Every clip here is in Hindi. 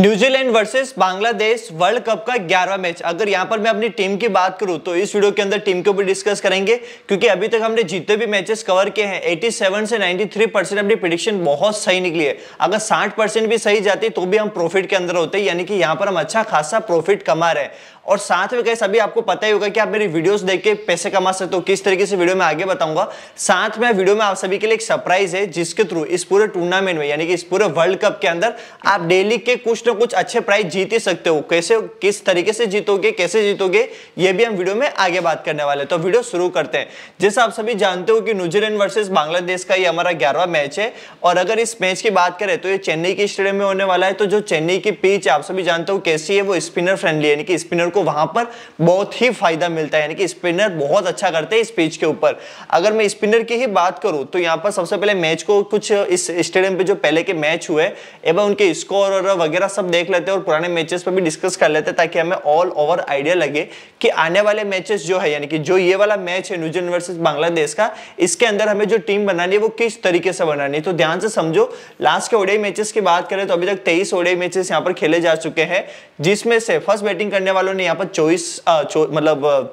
New Zealand versus Bangladesh world cup का ग्यारहवा मैच अगर यहाँ पर मैं अपनी टीम की बात करूँ तो इस वीडियो के अंदर टीम के ऊपर डिस्कस करेंगे क्योंकि अभी तक हमने जितने भी मैचेस कवर किए हैं 87 से 93 परसेंट अपनी प्रिडिक्शन बहुत सही निकली है अगर 60 परसेंट भी सही जाती तो भी हम प्रॉफिट के अंदर होते यानी कि यहाँ पर हम अच्छा खासा प्रॉफिट कमा रहे हैं और साथ में कैसे अभी आपको पता ही होगा कि आप मेरी वीडियोस देख के पैसे कमा सकते हो किस तरीके से वीडियो में आगे बताऊंगा साथ में वीडियो में आप सभी के लिए एक सरप्राइज है जिसके थ्रू इस पूरे टूर्नामेंट में यानी कि इस पूरे वर्ल्ड कप के अंदर आप डेली के कुछ ना कुछ अच्छे प्राइज जीत ही सकते हो कैसे किस तरीके से जीतोगे कैसे जीतोगे ये भी हम वीडियो में आगे बात करने वाले तो वीडियो शुरू करते हैं जैसे आप सभी जानते हो कि न्यूजीलैंड वर्सेज बांग्लादेश का ये हमारा ग्यारहवा मैच है और अगर इस मैच की बात करें तो ये चेन्नई के स्टेडियम में होने वाला है तो जो चेन्नई की पिच आप सभी जानते हो कैसी है वो स्पिनर फ्रेंडली यानी कि स्पिनर को वहां पर बहुत ही फायदा मिलता है यानी कि स्पिनर बहुत अच्छा करते हैं इस पिच के ऊपर अगर मैं स्पिनर की ही बात करूं तो यहां पर सबसे पहले मैच को कुछ इस स्टेडियम पे जो पहले के मैच हुए एवं उनके स्कोर और वगैरह सब देख लेते हैं और पुराने मैचेस पर भी डिस्कस कर लेते हैं ताकि हमें ऑल ओवर आइडिया लगे कि आने वाले मैचेस जो है यानी कि जो ये वाला मैच है न्यूजीलैंड वर्सेज बांग्लादेश का इसके अंदर हमें जो टीम बनानी है वो किस तरीके से बनानी है तो ध्यान से समझो लास्ट के ओडियाई मैचेस की बात करें तो अभी तक तेईस ओडियाई मैचेस यहाँ पर खेले जा चुके हैं जिसमें से फर्स्ट बैटिंग करने वालों ने यहाँ पर चौबीस मतलब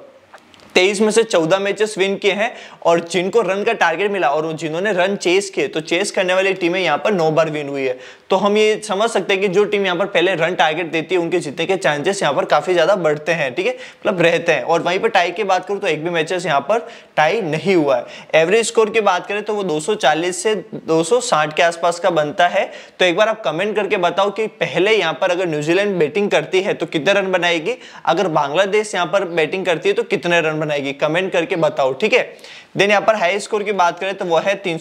तेईस में से चौदह मैचेस विन किए हैं और जिनको रन का टारगेट मिला और जिन्होंने रन चेस किए तो चेस करने वाली टीमें यहाँ पर नौ बार विन हुई है तो हम ये समझ सकते हैं कि जो टीम यहाँ पर पहले रन टारगेट देती है उनके जीतने के चांसेस यहाँ पर काफी ज्यादा बढ़ते हैं ठीक है मतलब रहते हैं और वहीं पर टाई की बात करूँ तो एक भी मैचेस यहाँ पर टाई नहीं हुआ है एवरेज स्कोर की बात करें तो वो 240 से 260 के आसपास का बनता है तो एक बार आप कमेंट करके बताओ कि पहले यहाँ पर अगर न्यूजीलैंड बैटिंग करती है तो कितने रन बनाएगी अगर बांग्लादेश यहाँ पर बैटिंग करती है तो कितने रन बनाएगी कमेंट करके बताओ ठीक है देन यहाँ पर हाई स्कोर की बात करें तो वह है तीन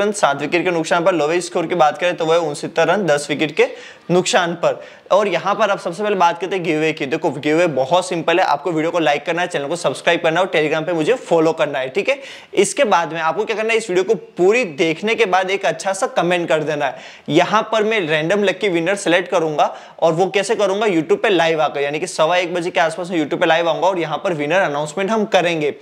रन सात विकेट के नुकसान पर लोवे स्कोर की बात करें तो वह है उनसत्तर रन दस विकेट के नुकसान पर और यहाँ पर आप सबसे पहले बात करते हैं गिवे की देखो गिवे बहुत सिंपल है आपको वीडियो को लाइक करना है चैनल को सब्सक्राइब करना है और टेलीग्राम पे मुझे फॉलो करना है ठीक है इसके बाद में आपको क्या करना है इस वीडियो को पूरी देखने के बाद एक अच्छा सा कमेंट कर देना है यहाँ पर मैं रैंडम लक्की विनर सेलेक्ट करूंगा और वो कैसे करूंगा यूट्यूब पर लाइव आकर यानी कि सवा एक बजे के आसपास में यूट्यूब पर लाइव आऊंगा और यहाँ पर विनर अनाउंसमेंट हम करेंगे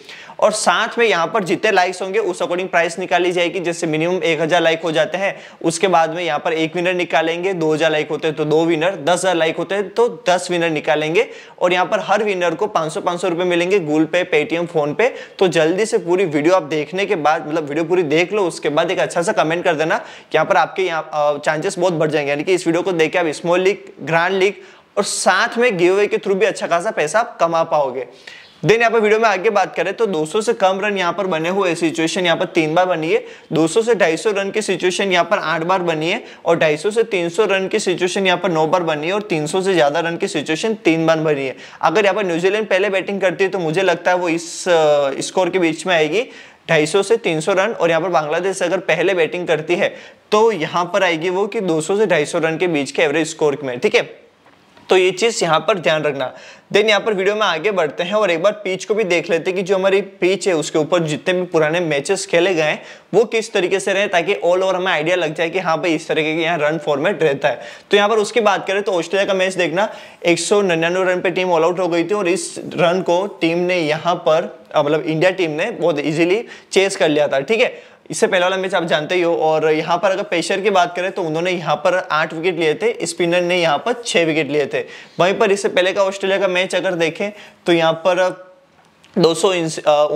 और साथ में यहाँ पर पर जितने लाइक्स होंगे उस अकॉर्डिंग प्राइस निकाली जाएगी जैसे मिनिमम एक हजार लाइक हो जाते हैं उसके बाद में यहाँ पर एक विनर निकालेंगे दो हजार लाइक होते हैं तो दो विनर दस हजार लाइक होते हैं तो दस विनर निकालेंगे और यहाँ पर हर विनर को पांच सौ पांच सौ रुपए मिलेंगे गूगल पे पेटीएम फोन पे तो जल्दी से पूरी वीडियो आप देखने के बाद मतलब वीडियो पूरी देख लो उसके बाद एक अच्छा सा कमेंट कर देना यहाँ पर आपके यहाँ चांसेस बहुत बढ़ जाएंगे यानी कि इस वीडियो को देख के आप स्मॉल लीग ग्रांड लीग और साथ में गिव अवे के थ्रू भी अच्छा खासा पैसा आप कमा पाओगे देन यहाँ पर वीडियो में आगे बात करें तो 200 से कम रन यहाँ पर बने हुए सिचुएशन यहाँ पर तीन बार बनी है 200 से 250 रन की सिचुएशन यहाँ पर आठ बार बनी है और 250 से 300 रन की सिचुएशन यहाँ पर नौ बार बनी है और 300 से ज्यादा रन की सिचुएशन तीन बार बनी है अगर यहाँ पर न्यूजीलैंड पहले बैटिंग करती है तो मुझे लगता है वो इस स्कोर के बीच में आएगी 250 से 300 रन और यहाँ पर बांग्लादेश अगर पहले बैटिंग करती है तो यहाँ पर आएगी वो कि 200 से 250 रन के बीच के एवरेज स्कोर में ठीक है तो ये चीज़ यहाँ पर ध्यान रखना देन यहाँ पर वीडियो में आगे बढ़ते हैं और एक बार पीच को भी देख लेते हैं कि जो हमारी पीच है उसके ऊपर जितने भी पुराने मैचेस खेले गए हैं वो किस तरीके से रहे ताकि ऑल ओवर हमें आइडिया लग जाए कि हाँ भाई इस तरीके के यहाँ रन फॉर्मेट रहता है तो यहाँ पर उसकी बात करें तो ऑस्ट्रेलिया का मैच देखना एक रन पे टीम ऑल आउट हो गई थी और इस रन को टीम ने यहाँ पर मतलब इंडिया टीम ने बहुत इजीली चेस कर लिया था ठीक है इससे पहला वाला मैच आप जानते ही हो और यहाँ पर अगर पेशर की बात करें तो उन्होंने यहाँ पर आठ विकेट लिए थे स्पिनर ने यहाँ पर छः विकेट लिए थे वहीं पर इससे पहले का ऑस्ट्रेलिया का मैच अगर देखें तो यहाँ पर दो सौ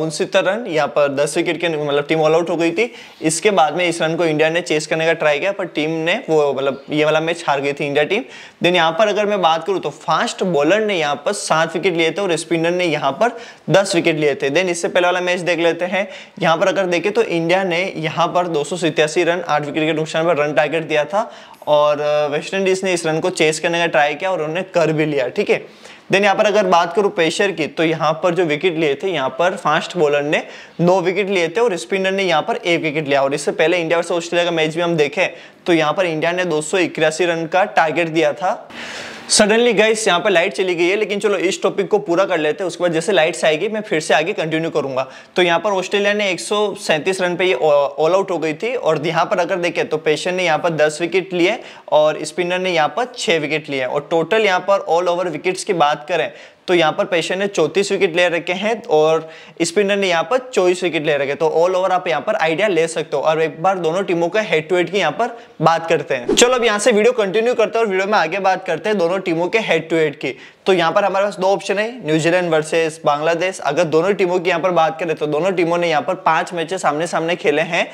उनसत्तर रन यहाँ पर 10 विकेट के मतलब टीम ऑल आउट हो गई थी इसके बाद में इस रन को इंडिया ने चेस करने का ट्राई किया पर टीम ने वो मतलब ये वाला मैच हार गई थी इंडिया टीम देन यहाँ पर अगर मैं बात करूँ तो फास्ट बॉलर ने यहाँ पर सात विकेट लिए थे और स्पिनर ने यहाँ पर दस विकेट लिए थे देन इससे पहले वाला मैच देख लेते हैं यहाँ पर अगर देखें तो इंडिया ने यहाँ पर दो रन आठ विकेट के नुकसान पर रन टारगेट दिया था और वेस्ट इंडीज़ ने इस रन को चेस करने का ट्राई किया और उन्होंने कर भी लिया ठीक है देन यहाँ पर अगर बात करूँ पेशर की तो यहाँ पर जो विकेट लिए थे यहाँ पर फास्ट बॉलर ने नौ विकेट लिए थे और स्पिनर ने यहाँ पर एक विकेट लिया और इससे पहले इंडिया वर्ष ऑस्ट्रेलिया का मैच भी हम देखें तो यहाँ पर इंडिया ने दो रन का टारगेट दिया था सडनली गाइस यहाँ पर लाइट चली गई है लेकिन चलो इस टॉपिक को पूरा कर लेते हैं उसके बाद जैसे लाइट्स आएगी मैं फिर से आगे कंटिन्यू करूंगा तो यहाँ पर ऑस्ट्रेलिया ने 137 रन पे ये ऑल आउट हो गई थी और यहाँ पर अगर देखें तो पेशन ने यहाँ पर 10 विकेट लिए और स्पिनर ने यहाँ पर 6 विकेट लिए और टोटल यहाँ पर ऑल ओवर विकेट्स की बात करें तो यहाँ पर पेशर ने चौतीस विकेट ले रखे हैं और स्पिनर ने यहाँ पर चौबीस विकेट ले रखे तो ऑल ओवर आप यहाँ पर आइडिया ले सकते हो और एक बार दोनों टीमों के हेड टू हेड की यहाँ पर बात करते हैं चलो अब यहाँ से वीडियो कंटिन्यू करते हैं और वीडियो में आगे बात करते हैं दोनों टीमों के हेड टू हेड की तो यहाँ पर हमारे पास दो ऑप्शन है न्यूजीलैंड वर्सेज बांग्लादेश अगर दोनों टीमों की यहाँ पर बात करें तो दोनों टीमों ने यहाँ पर पांच मैचेस सामने सामने खेले हैं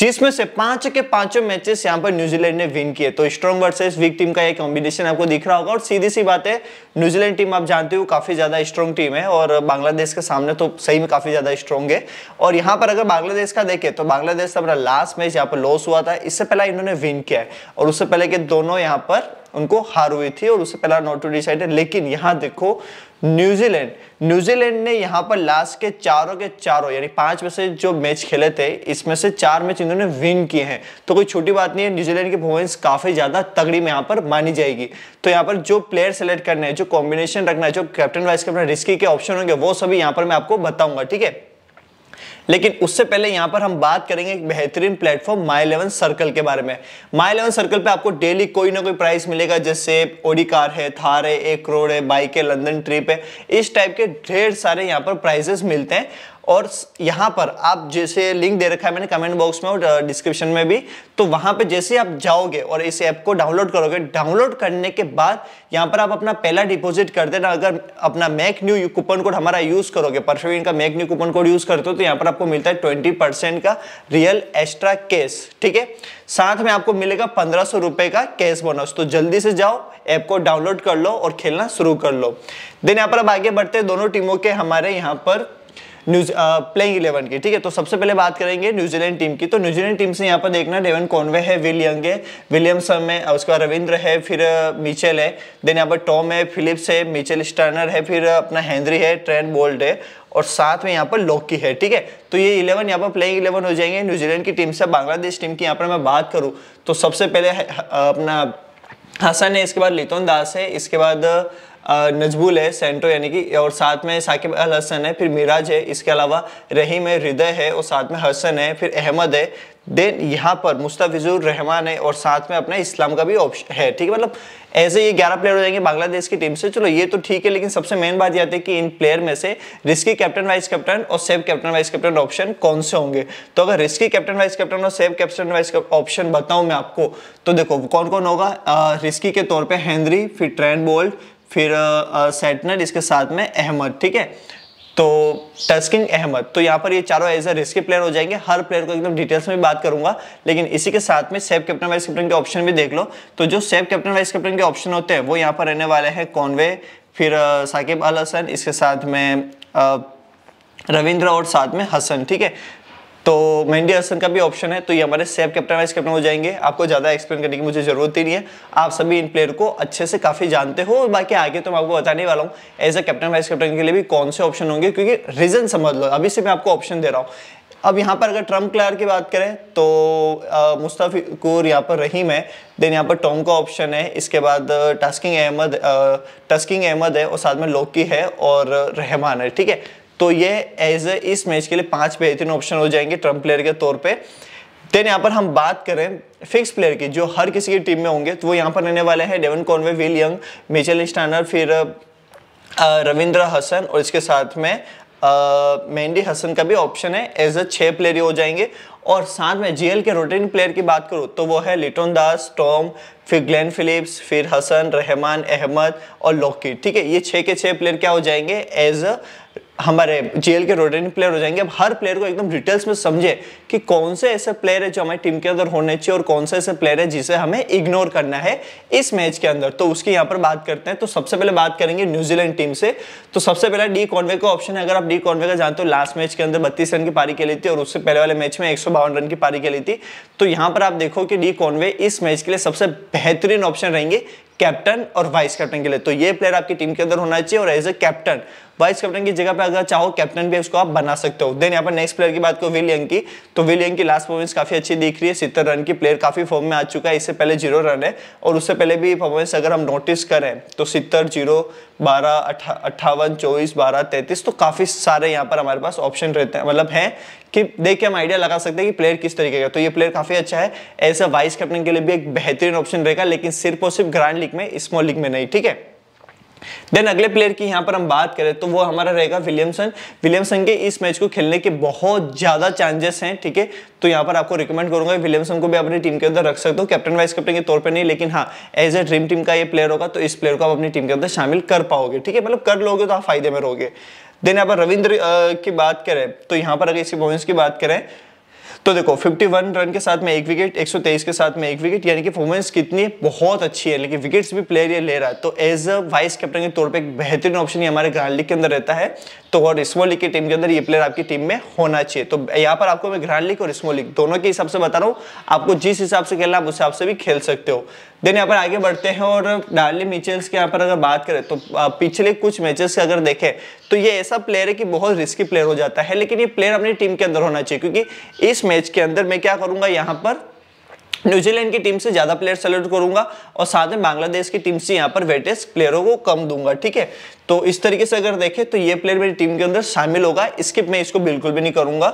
जिसमें से पांच के पांचों मैचेस यहां पर न्यूजीलैंड ने विन किए तो स्ट्रॉन्ग वर्सेस वीक टीम का एक कॉम्बिनेशन आपको दिख रहा होगा और सीधी सी बात है न्यूजीलैंड टीम आप जानते हो काफी ज्यादा स्ट्रॉन्ग टीम है और बांग्लादेश के सामने तो सही में काफी ज्यादा स्ट्रॉन्ग है और यहाँ पर अगर बांग्लादेश का देखे तो बांग्लादेश अपना लास्ट मैच यहाँ पर लॉस हुआ था इससे पहले इन्होंने विन किया है और उससे पहले के दोनों यहाँ पर उनको हार हुई थी और उससे पहला नॉट टू डिसाइड है लेकिन यहाँ देखो न्यूजीलैंड न्यूजीलैंड ने यहाँ पर लास्ट के चारों के चारों यानी पांच में से जो मैच खेले थे इसमें से चार मैच इन्होंने विन किए हैं तो कोई छोटी बात नहीं है न्यूजीलैंड की परफॉर्मेंस काफी ज्यादा तगड़ी में यहाँ पर मानी जाएगी तो यहाँ पर जो प्लेयर सेलेक्ट करने हैं जो कॉम्बिनेशन रखना है जो कैप्टन वाइस कैप्टन रिस्की के ऑप्शन होंगे वो सभी यहाँ पर मैं आपको बताऊंगा ठीक है लेकिन उससे पहले यहाँ पर हम बात करेंगे एक बेहतरीन प्लेटफॉर्म माई इलेवन सर्कल के बारे में माई इलेवन सर्कल पे आपको डेली कोई ना कोई प्राइस मिलेगा जैसे ओडी कार है थार है एक करोड़ है बाइक है लंदन ट्रिप है इस टाइप के ढेर सारे यहाँ पर प्राइजेस मिलते हैं और यहाँ पर आप जैसे लिंक दे रखा है मैंने कमेंट बॉक्स में और डिस्क्रिप्शन में भी तो वहाँ पर जैसे आप जाओगे और इस ऐप को डाउनलोड करोगे डाउनलोड करने के बाद यहाँ पर आप अपना पहला डिपॉजिट कर देना अगर अपना मैक न्यू कूपन कोड हमारा यूज़ करोगे परफ्यूम का मैक न्यू कूपन कोड यूज़ करते हो तो यहाँ पर आपको मिलता है ट्वेंटी का रियल एक्स्ट्रा कैश ठीक है साथ में आपको मिलेगा पंद्रह सौ का कैश बोनस तो जल्दी से जाओ ऐप को डाउनलोड कर लो और खेलना शुरू कर लो देन यहाँ पर अब आगे बढ़ते दोनों टीमों के हमारे यहाँ पर न्यूज प्लेइंग इलेवन की ठीक है तो सबसे पहले बात करेंगे न्यूजीलैंड टीम की तो न्यूजीलैंड टीम से यहाँ पर देखना डेवन कॉनवे है विल यंग है विलियमसन है उसके बाद रविंद्र है फिर मिचेल है देन यहाँ पर टॉम है फिलिप्स है मिचेल स्टर्नर है फिर अपना हैंनरी है ट्रेन बोल्ट है और साथ में यहाँ पर लॉकी है ठीक है तो ये इलेवन यहाँ पर प्लेइंग इलेवन हो जाएंगे न्यूजीलैंड की टीम से बांग्लादेश टीम की यहाँ पर मैं बात करूँ तो सबसे पहले अपना हसन है इसके बाद लितोन दास है इसके बाद नजबुल है सेंटो यानी कि और साथ में साकिब अल हसन है फिर मिराज है इसके अलावा रहीम है हृदय है और साथ में हसन है फिर अहमद है देन यहाँ पर मुस्तफिजुर रहमान है और साथ में अपना इस्लाम का भी ऑप्शन है ठीक है मतलब ऐसे ये ग्यारह प्लेयर हो जाएंगे बांग्लादेश की टीम से चलो ये तो ठीक है लेकिन सबसे मेन बात यह आती है कि इन प्लेयर में से रिस्की कैप्टन वाइस कैप्टन और safe captain vice captain option कौन से होंगे तो अगर रिस्की कैप्टन वाइस कैप्टन और सेव कैप्टन वाइस ऑप्शन बताऊँ मैं आपको तो देखो कौन कौन होगा रिस्की के तौर पर हैंनरी फिर ट्रेंड बोल्ट फिर सेटनर इसके साथ में अहमद ठीक है तो टस्किंग अहमद तो यहाँ पर ये चारों एज ए रिस्की प्लेयर हो जाएंगे हर प्लेयर को एकदम डिटेल्स में बात करूंगा लेकिन इसी के साथ में सेफ कैप्टन वाइस कैप्टन के ऑप्शन भी देख लो तो जो सेफ कैप्टन वाइस कैप्टन के ऑप्शन होते हैं वो यहाँ पर रहने वाले हैं कॉनवे फिर साकिब अल हसन इसके साथ में रविंद्र और साथ में हसन ठीक है तो मेहंदी हसन का भी ऑप्शन है तो ये हमारे सेफ कैप्टन वाइस कैप्टन हो जाएंगे आपको ज़्यादा एक्सप्लेन करने की मुझे ज़रूरत ही नहीं है आप सभी इन प्लेयर को अच्छे से काफ़ी जानते हो और बाकी आगे तो मैं आपको बताने वाला हूँ as a captain vice captain के लिए भी कौन से ऑप्शन होंगे क्योंकि रीज़न समझ लो अभी से मैं आपको ऑप्शन दे रहा हूँ अब यहाँ पर अगर ट्रम्प प्लेयर की बात करें तो मुस्ताफिकुर यहाँ पर रहीम है देन यहाँ पर टोंग का ऑप्शन है इसके बाद टस्किंग अहमद टस्किंग अहमद है और साथ में लोकी है और रहमान है ठीक है तो ये एज ए इस मैच के लिए पांच बेहतरीन ऑप्शन हो जाएंगे ट्रम्प प्लेयर के तौर पे देन यहाँ पर हम बात करें फिक्स प्लेयर की जो हर किसी की टीम में होंगे तो वो यहाँ पर रहने वाले हैं Devon Conway Will Young Mitchell Santner फिर रविंद्र हसन और इसके साथ में मेहंदी हसन का भी ऑप्शन है एज अ छः प्लेयर हो जाएंगे और साथ में जीएल के रोटेन प्लेयर की बात करूँ तो वो है लिटोन दास टॉम फिर ग्लैन फिलिप्स फिर हसन रहमान अहमद और लॉकी ठीक है ये छः के छः प्लेयर क्या हो जाएंगे एज अ हमारे जेएल के रोटेटिंग प्लेयर हो जाएंगे अब हर प्लेयर को एकदम डिटेल्स में समझे कि कौन से ऐसे प्लेयर है जो हमारी टीम के अंदर होने चाहिए और कौन से ऐसे प्लेयर है जिसे हमें इग्नोर करना है इस मैच के अंदर तो उसकी यहाँ पर बात करते हैं तो सबसे पहले बात करेंगे न्यूजीलैंड टीम से तो सबसे पहले डी कॉन्वे का ऑप्शन है अगर आप डी कॉन्वे का जानते हो लास्ट मैच के अंदर बत्तीस रन की पारी खेली थी और उससे पहले वाले मैच में एक रन की पारी खेली थी तो यहाँ पर आप देखो कि डी कॉन्वे इस मैच के लिए सबसे बेहतरीन ऑप्शन रहेंगे कैप्टन और वाइस कैप्टन के लिए तो ये प्लेयर आपकी टीम के अंदर होना चाहिए और as a captain vice captain की जगह पे अगर चाहो कैप्टन भी उसको आप बना सकते हो देन यहाँ पर नेक्स्ट प्लेयर की बात करो विलियन की तो विलियन की लास्ट परफॉर्मेंस काफी अच्छी दिख रही है सितर रन की प्लेयर काफी फॉर्म में आ चुका है इससे पहले जीरो रन है और उससे पहले भी परफॉर्मेंस अगर हम नोटिस करें तो सितर जीरो बारह अट्ठावन चौबीस बारह तैतीस तो काफी सारे यहाँ पर हमारे पास ऑप्शन रहते हैं मतलब है कि देख के हम आइडिया लगा सकते हैं कि प्लेयर किस तरीके का तो ये प्लेयर काफी अच्छा है एज वाइस कैप्टन के लिए भी एक बेहतरीन ऑप्शन रहेगा लेकिन सिर्फ और सिर्फ ग्रांड लीग में स्मॉल लीग में नहीं ठीक है देन अगले प्लेयर की यहां पर हम बात करें तो वो हमारा रहेगा विलियमसन विलियमसन के इस मैच को खेलने के बहुत ज्यादा चांसेस हैं ठीक है तो यहां पर आपको रिकमेंड करूंगा विलियमसन को भी अपनी टीम के अंदर रख सकते हो कैप्टन वाइस कैप्टन के तौर पर नहीं लेकिन हाँ एज ए ड्रीम टीम का ये प्लेयर होगा तो इस प्लेयर को आप अपनी टीम के अंदर शामिल कर पाओगे ठीक है मतलब कर लोगे तो आप फायदे में रहोगे देन यहाँ पर रविंद्र की बात करें तो यहाँ पर अगर इसी बॉइंस की बात करें तो देखो 51 रन के साथ में एक विकेट 123 के साथ में एक विकेट यानी कि परफॉर्मेंस कितनी बहुत अच्छी है लेकिन विकेट्स भी प्लेयर ये ले रहा है तो एज अ वाइस कैप्टन के तौर पर एक बेहतरीन ऑप्शन ही हमारे ग्रांड लीग के अंदर रहता है तो और रिस्मोली की टीम के अंदर ये प्लेयर आपकी टीम में होना चाहिए तो यहाँ पर आपको मैं ग्रैंड लीग और स्मॉल लीग दोनों के हिसाब से बता रहा हूँ आपको जिस हिसाब से खेलना आप उस हिसाब से भी खेल सकते हो देन यहाँ पर आगे बढ़ते हैं और डार्ली मिचेल्स के यहाँ पर अगर बात करें तो पिछले कुछ मैचेस से अगर देखें तो ये ऐसा प्लेयर है कि बहुत रिस्की प्लेयर हो जाता है लेकिन ये प्लेयर अपनी टीम के अंदर होना चाहिए क्योंकि इस मैच के अंदर मैं क्या करूंगा यहाँ पर न्यूजीलैंड की टीम से ज्यादा प्लेयर सेलेक्ट करूंगा और साथ में बांग्लादेश की टीम से यहाँ पर वेटेज प्लेयरों को कम दूंगा ठीक है तो इस तरीके से अगर देखें तो ये प्लेयर मेरी टीम के अंदर शामिल होगा स्किप मैं इसको बिल्कुल भी नहीं करूंगा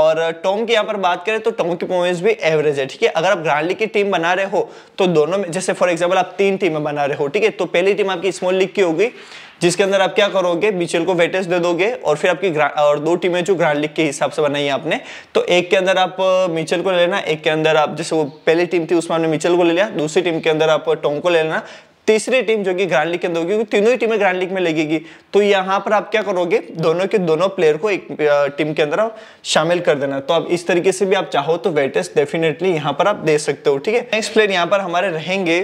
और टॉम की यहाँ पर बात करें तो टॉम की परफॉर्मेंस भी एवरेज है ठीक है अगर आप ग्रांड लीग की टीम बना रहे हो तो दोनों में जैसे फॉर एग्जाम्पल आप तीन टीमें बना रहे हो ठीक है तो पहली टीम आपकी स्मॉल लीग की होगी जिसके अंदर आप क्या करोगे बीचेल को वेटेज दे दोगे और फिर आपकी और दो टीमें जो ग्रांड लीग के हिसाब से बनाई है आपने तो एक के अंदर आप मिचेल को ले लेना एक के अंदर आप जैसे वो पहली टीम थी उसमें आपने मिचेल को ले लिया दूसरी टीम के अंदर आप टोंग को ले लेना तीसरी टीम जो कि ग्रांड लीग के अंदर होगी क्योंकि तीनों ही टीमें ग्रांड लीग में लगेगी तो यहाँ पर आप क्या करोगे दोनों के दोनों प्लेयर को एक टीम के अंदर शामिल कर देना तो आप इस तरीके से भी आप चाहो तो वेटेस्ट डेफिनेटली यहाँ पर आप दे सकते हो ठीक है नेक्स्ट प्लेयर यहाँ पर हमारे रहेंगे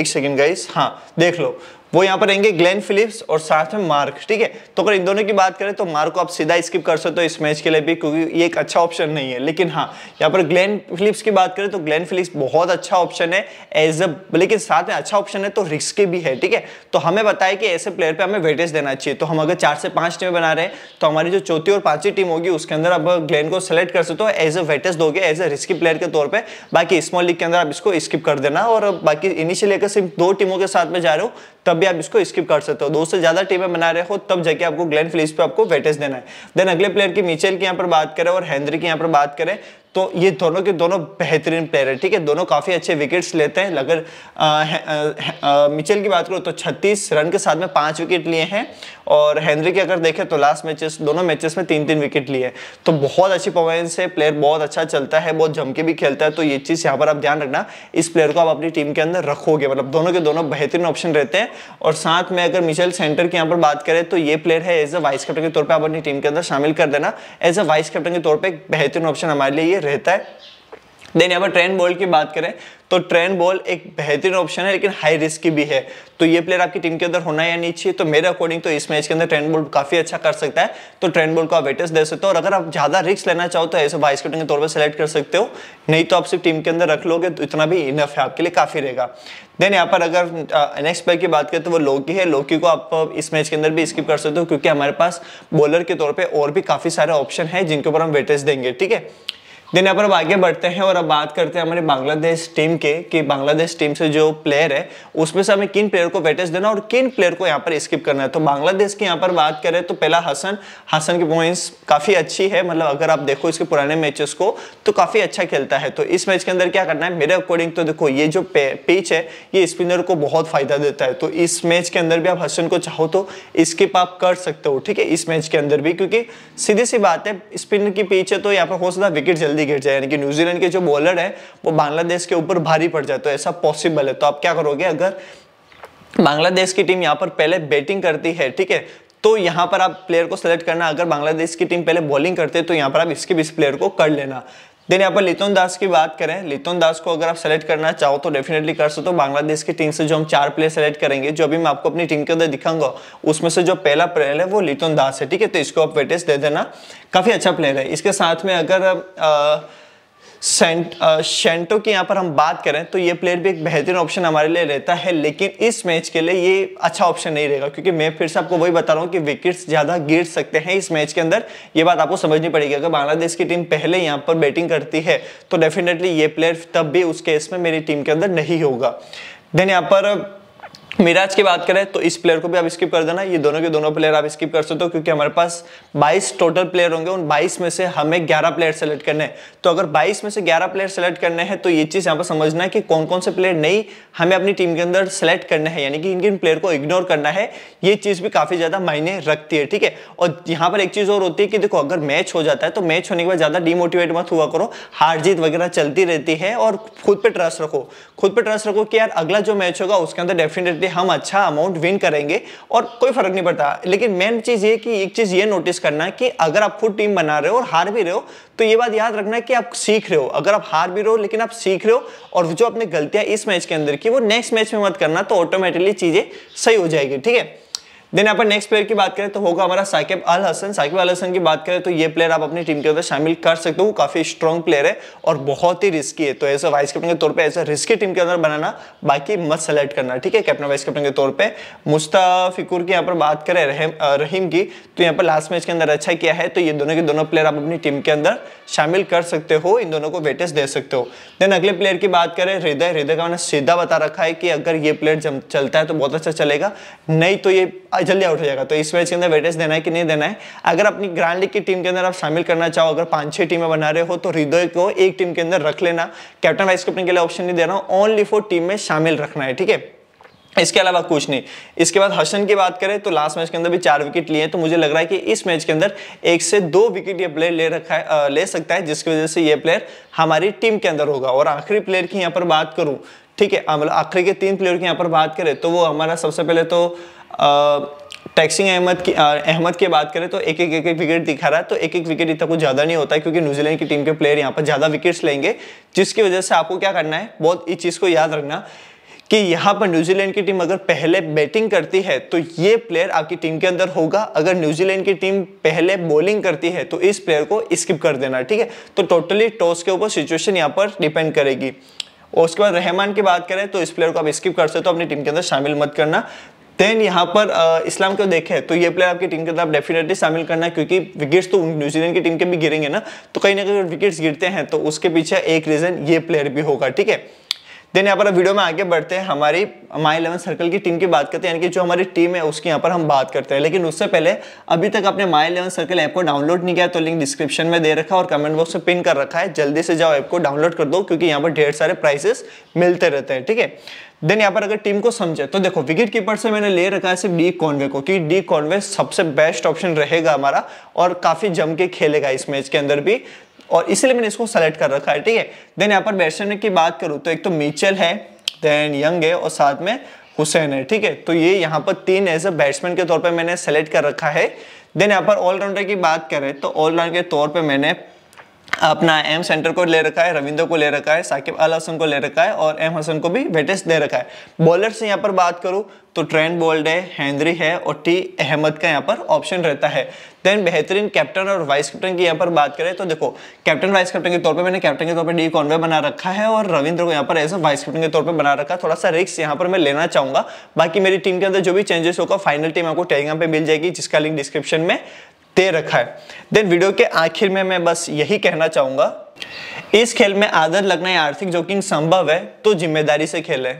एक सेकेंड गाइस हाँ देख लो वो यहाँ पर रहेंगे ग्लेन फिलिप्स और साथ में मार्क ठीक है तो अगर इन दोनों की बात करें तो मार्क को आप सीधा स्किप कर सकते हो इस मैच के लिए भी क्योंकि ये एक अच्छा ऑप्शन नहीं है लेकिन हाँ यहाँ पर ग्लेन फिलिप्स की बात करें तो ग्लेन फिलिप्स बहुत अच्छा ऑप्शन है एज अ लेकिन साथ में अच्छा ऑप्शन है तो रिस्क भी है ठीक है तो हमें बताया कि ऐसे प्लेयर पर हमें वेटेज देना चाहिए तो हम अगर चार से पांच टीमें बना रहे हैं तो हमारी जो चौथी और पाँचवीं टीम होगी उसके अंदर आप ग्लेन को सेलेक्ट कर सकते हो एज अ वेटेज दोगे एज अ रिस्की प्लेयर के तौर पर बाकी स्मॉल लीग के अंदर आप इसको स्किप कर देना और बाकी इनिशियली अगर सिर्फ दो टीमों के साथ में जा रहे हो तब भी आप इसको स्किप कर सकते हो दो से ज्यादा टीमें बना रहे हो तब जाके आपको ग्लैन फिलिप्स पे आपको वेटेज देना है देन अगले प्लेयर की मिचेल की यहाँ पर बात करें और हेनरी की यहाँ पर बात करें तो ये दोनों के दोनों बेहतरीन प्लेयर है ठीक है दोनों काफ़ी अच्छे विकेट्स लेते हैं अगर मिचेल की बात करो तो 36 रन के साथ में पांच विकेट लिए हैं और हेनरी के अगर देखें तो लास्ट मैचेस दोनों मैचेस में तीन तीन विकेट लिए तो बहुत अच्छी परफॉर्मेंस है प्लेयर बहुत अच्छा चलता है बहुत जमके भी खेलता है तो ये चीज़ यहाँ पर आप ध्यान रखना इस प्लेयर को आप अपनी टीम के अंदर रखोगे मतलब दोनों के दोनों बेहतरीन ऑप्शन रहते हैं और साथ में अगर मिचेल सेंटर की यहाँ पर बात करें तो ये प्लेयर है एज अ वाइस कैप्टन के तौर पर आप अपनी टीम के अंदर शामिल कर देना एज अ वाइस कैप्टन के तौर पर बेहतरीन ऑप्शन हमारे लिए रहता है देन यहाँ पर ट्रेन बॉल की बात करें तो ट्रेन बॉल एक बेहतरीन ऑप्शन है लेकिन हाई रिस्क की भी है तो ये प्लेयर आपकी टीम के अंदर होना या नहीं चाहिए तो मेरे अकॉर्डिंग तो इस मैच के अंदर ट्रेन बॉल काफी अच्छा कर सकता है तो ट्रेन बॉल को आप वेटेज दे सकते हो और अगर आप ज्यादा रिस्क लेना चाहो तो ऐसे वाइस कटिंग के तौर पर सेलेक्ट कर सकते हो नहीं तो आप सिर्फ टीम के अंदर रख लोगे तो इतना भी इनफ है आपके लिए काफी रहेगा देन यहाँ पर अगर नेक्स्ट प्लेयर की बात करें तो वो लोकी है लोकी को आप इस मैच के अंदर भी स्किप कर सकते हो क्योंकि हमारे पास बॉलर के तौर पर और भी काफी सारे ऑप्शन है जिनके ऊपर हम वेटेज देंगे ठीक है दिन यहाँ पर आगे बढ़ते हैं और अब बात करते हैं हमारे बांग्लादेश टीम के कि बांग्लादेश टीम से जो प्लेयर है उसमें से हमें किन प्लेयर को वेटेज देना और किन प्लेयर को यहाँ पर स्किप करना है तो बांग्लादेश की यहाँ पर बात करें तो पहला हसन हसन की पॉइंट्स काफ़ी अच्छी है मतलब अगर आप देखो इसके पुराने मैचेस को तो काफ़ी अच्छा खेलता है तो इस मैच के अंदर क्या करना है मेरे अकॉर्डिंग तो देखो ये जो पिच है ये स्पिनर को बहुत फ़ायदा देता है तो इस मैच के अंदर भी आप हसन को चाहो तो स्किप आप कर सकते हो ठीक है इस मैच के अंदर भी क्योंकि सीधी सी बात है स्पिनर की पिच है तो यहाँ पर हो सकता है विकेट जल्दी जल्दी जाए यानी कि न्यूजीलैंड के जो बॉलर है वो बांग्लादेश के ऊपर भारी पड़ जाए तो ऐसा पॉसिबल है तो आप क्या करोगे अगर बांग्लादेश की टीम यहाँ पर पहले बैटिंग करती है ठीक है तो यहाँ पर आप प्लेयर को सेलेक्ट करना अगर बांग्लादेश की टीम पहले बॉलिंग करते तो यहाँ पर आप इसके भी इस प्लेयर को कर लेना देन यहाँ पर लितुन दास की बात करें लितुन दास को अगर आप सेलेक्ट करना चाहो तो डेफिनेटली कर सकते हो बांग्लादेश की टीम से जो हम चार प्लेयर सेलेक्ट करेंगे जो अभी मैं आपको अपनी टीम के अंदर दिखाऊंगा उसमें से जो पहला प्लेयर है वो लितुन दास है ठीक है तो इसको आप वेटेज दे देना काफी अच्छा प्लेयर है इसके साथ में अगर आ, सेंट शेंटो की यहाँ पर हम बात करें तो ये प्लेयर भी एक बेहतरीन ऑप्शन हमारे लिए रहता है लेकिन इस मैच के लिए ये अच्छा ऑप्शन नहीं रहेगा क्योंकि मैं फिर से आपको वही बता रहा हूँ कि विकेट्स ज़्यादा गिर सकते हैं इस मैच के अंदर ये बात आपको समझनी पड़ेगी अगर बांग्लादेश की टीम पहले यहाँ पर बैटिंग करती है तो डेफिनेटली ये प्लेयर तब भी उस केस में मेरी टीम के अंदर नहीं होगा देन यहाँ पर मिराज की बात करें तो इस प्लेयर को भी आप स्किप कर देना ये दोनों के दोनों प्लेयर आप स्किप कर सकते हो क्योंकि हमारे पास 22 टोटल प्लेयर होंगे उन 22 में से हमें 11 प्लेयर सेलेक्ट करने हैं तो अगर 22 में से 11 प्लेयर सेलेक्ट करने हैं तो ये चीज़ यहाँ पर समझना है कि कौन कौन से प्लेयर नहीं हमें अपनी टीम के अंदर सेलेक्ट करने हैं यानी कि इन किन प्लेयर को इग्नोर करना है ये चीज़ भी काफ़ी ज़्यादा मायने रखती है ठीक है और यहाँ पर एक चीज़ और होती है कि देखो अगर मैच हो जाता है तो मैच होने के बाद ज़्यादा डिमोटिवेट मत हुआ करो हार जीत वगैरह चलती रहती है और खुद पर ट्रस्ट रखो खुद पर ट्रस्ट रखो कि यार अगला जो मैच होगा उसके अंदर डेफिनेटली हम अच्छा अमाउंट विन करेंगे और कोई फर्क नहीं पड़ता लेकिन मेन चीज़ ये कि एक चीज़ ये नोटिस करना कि अगर आप खुद टीम बना रहे हो और हार भी रहे हो तो ये बात याद रखना कि आप सीख रहे हो अगर आप हार भी रहे हो लेकिन आप सीख रहे हो और जो अपनी गलतियां इस मैच के अंदर की वो नेक्स्ट मैच में मत करना तो ऑटोमेटिकली चीज़ें सही हो जाएगी ठीक है देन यहाँ पर नेक्स्ट प्लेयर की बात करें तो होगा हमारा साकिब अल हसन साकिब अल हसन की बात करें तो ये प्लेयर आप अपनी टीम के अंदर शामिल कर सकते हो काफी स्ट्रॉन्ग प्लेयर है और बहुत ही रिस्की है तो ऐसे वाइस कैप्टन के तौर पर ऐसे रिस्की टीम के अंदर बनाना बाकी मत सेलेक्ट करना ठीक है कैप्टन वाइस कैप्टन के तौर पर मुस्ताफिकुर की यहाँ पर बात करें रहीम की तो यहाँ पर लास्ट मैच के अंदर अच्छा किया है तो ये दोनों के दोनों प्लेयर आप अपनी टीम के अंदर शामिल कर सकते हो इन दोनों को वेटेज दे सकते हो देन अगले प्लेयर की बात करें हृदय हृदय का मैंने सीधा बता रखा है कि अगर ये प्लेयर चलता है तो बहुत अच्छा चलेगा नहीं तो ये जल्दी आउट हो जाएगा तो इस मैच के अंदर वेटेज देना है कि नहीं देना है अगर अपनी ग्रांड लीग की टीम के अंदर आप शामिल करना चाहो अगर पांच छह टीमें बना रहे हो तो हृदय को एक टीम के अंदर रख लेना कैप्टन वाइस कैप्टन के लिए ऑप्शन नहीं दे रहा हूँ ओनली फोर टीम में शामिल रखना है ठीक है इसके अलावा कुछ नहीं इसके बाद हसन की बात करें तो लास्ट मैच के अंदर भी चार विकेट लिए हैं तो मुझे लग रहा है कि इस मैच के अंदर एक से दो विकेट ये प्लेयर ले रखा है आ, ले सकता है जिसकी वजह से ये प्लेयर हमारी टीम के अंदर होगा और आखिरी प्लेयर की यहाँ पर बात करूँ ठीक है आखिरी के तीन प्लेयर की यहाँ पर बात करें तो वो हमारा सबसे पहले तो टैक्सिंग अहमद की अहमद की बात करें तो एक एक एक एक विकेट दिखा रहा है तो एक एक विकेट इतना कुछ ज़्यादा नहीं होता है क्योंकि न्यूजीलैंड की टीम के प्लेयर यहाँ पर ज़्यादा विकेट्स लेंगे जिसकी वजह से आपको क्या करना है बहुत इस चीज़ को याद रखना कि यहाँ पर न्यूजीलैंड की टीम अगर पहले बैटिंग करती है तो ये प्लेयर आपकी टीम के अंदर होगा अगर न्यूजीलैंड की टीम पहले बॉलिंग करती है तो इस प्लेयर को स्किप कर देना ठीक है तो टोटली टॉस के ऊपर सिचुएशन यहाँ पर डिपेंड करेगी और उसके बाद रहमान की बात करें तो इस प्लेयर को आप स्किप कर सकते हो तो अपनी टीम के अंदर शामिल मत करना देन यहाँ पर इस्लाम को देखे तो ये प्लेयर आपकी टीम के अंदर आप डेफिनेटली शामिल करना क्योंकि विकेट्स तो न्यूजीलैंड की टीम के भी गिरेंगे ना तो कहीं ना कहीं विकेट्स गिरते हैं तो उसके पीछे एक रीजन ये प्लेयर भी होगा ठीक है देन यहाँ पर वीडियो में आगे बढ़ते हैं हमारी माई इलेवन सर्कल की टीम की बात करते हैं यानी कि जो हमारी टीम है उसकी यहाँ पर हम बात करते हैं लेकिन उससे पहले अभी तक आपने माई इलेवन सर्कल ऐप को डाउनलोड नहीं किया तो लिंक डिस्क्रिप्शन में दे रखा और कमेंट बॉक्स में पिन कर रखा है जल्दी से जाओ ऐप को डाउनलोड कर दो क्योंकि यहाँ पर ढेर सारे प्राइसेस मिलते रहते हैं ठीक है देन यहाँ पर अगर टीम को समझे तो देखो विकेट कीपर से मैंने ले रखा है सिर्फ डी कॉन्वे को कि डी कॉन्वे सबसे बेस्ट ऑप्शन रहेगा हमारा और काफी जम के खेलेगा इस मैच के अंदर भी और इसलिए मैंने इसको सेलेक्ट कर रखा है ठीक है देन यहाँ पर बैट्समैन की बात करूँ तो एक तो मिचल है देन यंग है और साथ में हुसैन है ठीक है तो ये यहाँ पर तीन एज अ बैट्समैन के तौर पर मैंने सेलेक्ट कर रखा है देन यहाँ पर ऑलराउंडर की बात करें तो ऑलराउंडर के तौर पर मैंने अपना एम सेंटर को ले रखा है रविंद्र को ले रखा है साकिब अल हसन को ले रखा है और एम हसन को भी वेटेस्ट दे रखा है बॉलर से यहाँ पर बात करूँ तो ट्रेंड बोल्ड है हैंनरी है और टी अहमद का यहाँ पर ऑप्शन रहता है देन बेहतरीन कैप्टन और वाइस कैप्टन की यहाँ पर बात करें तो देखो कैप्टन वाइस कैप्टन के तौर पर मैंने कैप्टन के तौर पर डी कॉन्वे बना रखा है और रविंद्र को यहाँ पर एज ए वाइस कैप्टन के तौर पर बना रखा है थोड़ा सा रिक्स यहाँ पर मैं लेना चाहूंगा बाकी मेरी टीम के अंदर जो भी चेंजेस होगा फाइनल टीम आपको टेलीग्राम पर मिल जाएगी जिसका लिंक डिस्क्रिप्शन में दे रखा है देन वीडियो के आखिर में मैं बस यही कहना चाहूंगा इस खेल में आदत लगना या आर्थिक जोखिम संभव है तो जिम्मेदारी से खेलें